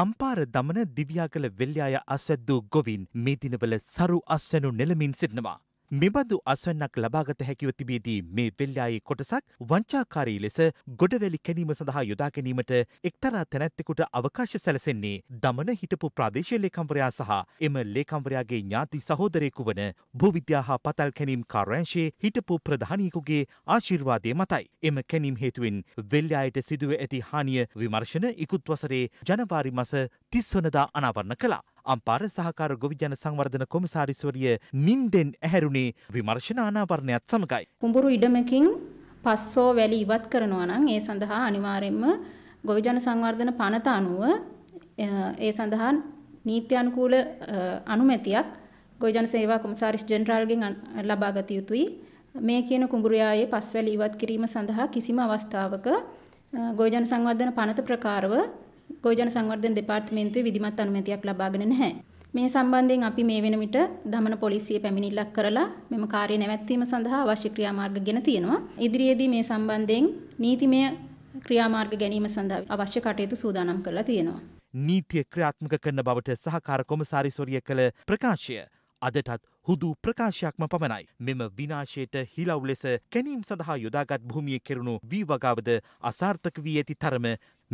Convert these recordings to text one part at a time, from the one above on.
අම්පාර දමන දිවියා කළ වෙල්යාය අසැද්දූ ගොවින් මේ දිනවල සරු අස්සනු නෙලමින් සිටනවා. මෙබඳු අස්වැන්නක් ලබාගත හැකිව තිබේදී මේ වෙල්ලායේ කොටසක් වංචාකාරී ලෙස ගොඩවැලි කැනීම සඳහා යොදා ගැනීමට එක්තරා තැනැත්තෙකුට අවකාශ සැලසෙන්නේ දමන හිටපු ප්‍රාදේශීය ලේකම්වරයා සහ එම ලේකම්වරයාගේ ඥාති සහෝදරයෙකු වන භූවිද්‍යා හා පතල් කැනීම් කාර්යංශයේ හිටපු ප්‍රධානීකුගේ ආශිර්වාදය මතයි. එම කැනීම් හේතුවෙන් වෙල්ලායට සිදුව ඇති හානිය විමර්ශන ඉකුත් වසරේ ජනවාරි මස තිස්වනදා අනාවරණ කළා. අම්පාර සහකාර ගොවිජන සංවර්ධන කොමසාරිස්වරිය නින්ඩෙන් ඇහැරුණේ විමර්ශන අනාවරණයත් සමගයි. කුඹුරු ඉඩමකින් පස්සෝ වැලි ඉවත් කරනවා නම් ඒ සඳහා අනිවාර්යයෙන්ම ගොවිජන සංවර්ධන පනත අනුව ඒ සඳහා නීත්‍යානුකූල අනුමැතියක් ගොවිජන සේවා කොමසාරිස් ජෙනරාල්ගෙන් ලබා ගත යුතුයි. මේ කියන කුඹුරු යායේ පස්වැලි ඉවත් කිරීම සඳහා කිසිම අවස්ථාවක ගොවිජන සංවර්ධන පනත ප්‍රකාරව ගොවිජන සංවර්ධන දෙපාර්තමේන්තුවේ විධිමත් අනුමැතියක් ලබාගෙන නැහැ. මේ සම්බන්ධයෙන් අපි මේ වෙන විට දමන පොලිසිය පැමිණිල්ලක් කරලා මෙම කාර්ය නැවැත්වීම සඳහා අවශ්‍ය ක්‍රියාමාර්ග ගෙන තියෙනවා. ඉදිරියේදී මේ සම්බන්ධයෙන් නීතිමය ක්‍රියාමාර්ග ගැනීම සඳහා අවශ්‍ය කටයුතු සූදානම් කරලා තියෙනවා. නීතිය ක්‍රියාත්මක කරන බවට සහකාර කොමසාරිස්වරිය කළ ප්‍රකාශය අදටත් හුදු ප්‍රකාශයක්ම පමණයි. මෙම විනාශයට හිලව් ලෙස කැනීම් සඳහා යොදාගත් භූමිය කෙරුණු වී වගාවද අසාර්ථක වී ඇති තරම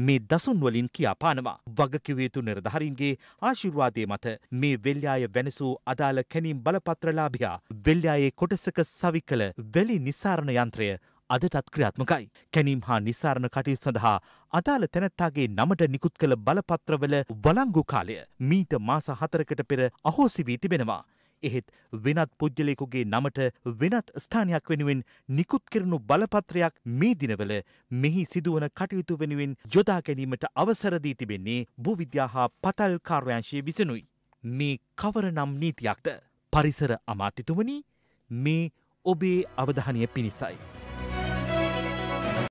මේ දසුන් වලින් කියාපානවා. වගකිවයුතු නිරධාරීන්ගේ ආශිර්වාදය මත මේ වෙල්්‍යාය වෙනසූ අදාළ කැනීම් බලපත්‍රලාභයා වෙල්්‍යායේ කොටසක සවි කළ වැලි නිසාරණ යන්ත්‍රය අදටත් ක්‍රියාත්මකයි. කැනීම් හා නිසාරණ කටයුතු සඳහා අදාළ තැනැත්තාගේ නමට නිකුත් කළ බලපත්‍රවල වලංගු කාලය මීට මාස හතරකට පෙර අහෝසි වී තිබෙනවා. එහෙත් වෙනත් පුද්ගලයෙකුගේ නමට වෙනත් ස්ථානයක් වෙනුවෙන් නිකුත් කරනු බලපත්‍රයක් මේ දිනවල මෙහි සිදුවන කටයුතු වෙනුවෙන් යොදා ගැනීමට අවසරදී තිබෙන්නේ භූවිද්‍යා හා පතල් කාර්යංශය විසනුයි. මේ කවරනම් නීතියක්ද. පරිසර අමාත්‍යතුමනි මේ ඔබේ අවධානය පිණිසයි.